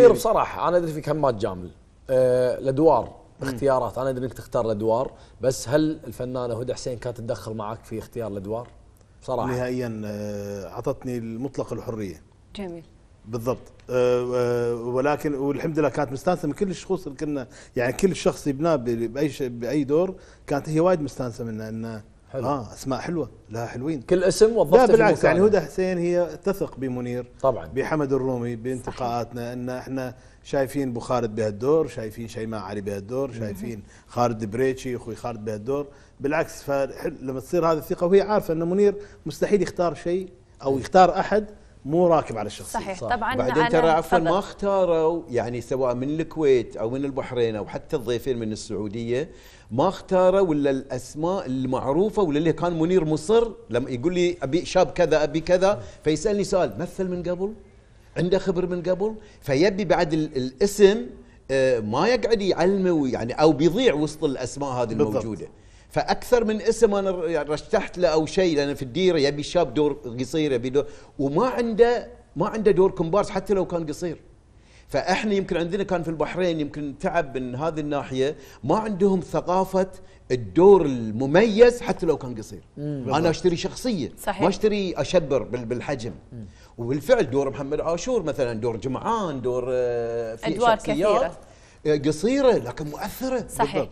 غير إيه. بصراحه انا ادري فيك همات جامل أه الادوار اختيارات انا ادري انك تختار الادوار بس هل الفنانه هدى حسين كانت تتدخل معك في اختيار الادوار؟ بصراحه نهائيا آه، اعطتني المطلق الحريه جميل بالضبط آه، آه، ولكن والحمد لله كانت مستانسه من كل الشخص اللي كنا يعني كل شخص يبناه باي باي دور كانت هي وايد مستانسه منه انه حلو. اه اسماء حلوه لا حلوين كل اسم وظفته لا بالعكس يعني هدى حسين هي تثق بمنير طبعا بحمد الرومي بانتقاءاتنا ان احنا شايفين ابو خالد بهالدور شايفين شيماء علي بهالدور شايفين خالد بريتشي اخوي خالد بهالدور بالعكس فلما تصير هذه الثقه وهي عارفه ان منير مستحيل يختار شيء او يختار احد مو راكب على الشخصيه صحيح صح. طبعا بعدين ترى عفوا ما اختاروا يعني سواء من الكويت او من البحرين او حتى الضيفين من السعوديه ما اختاروا ولا الاسماء المعروفه ولا اللي كان منير مصر لما يقول لي ابي شاب كذا ابي كذا فيسالني سؤال مثل من قبل عنده خبر من قبل فيبي بعد الاسم آه، ما يقعد يعلمه يعني او بيضيع وسط الاسماء هذه بالضبط. الموجوده فاكثر من اسم انا يعني رشحت له او شيء لان في الديره يبي شاب دور قصير يبي دور وما عنده ما عنده دور كومبارس حتى لو كان قصير فاحنا يمكن عندنا كان في البحرين يمكن تعب من هذه الناحيه ما عندهم ثقافه الدور المميز حتى لو كان قصير مم. انا اشتري شخصيه صحيح. ما اشتري اشبر بالحجم وبالفعل دور محمد عاشور مثلا دور جمعان دور آه، في ادوار كثيره آه، قصيره لكن مؤثره صحيح بالضبط.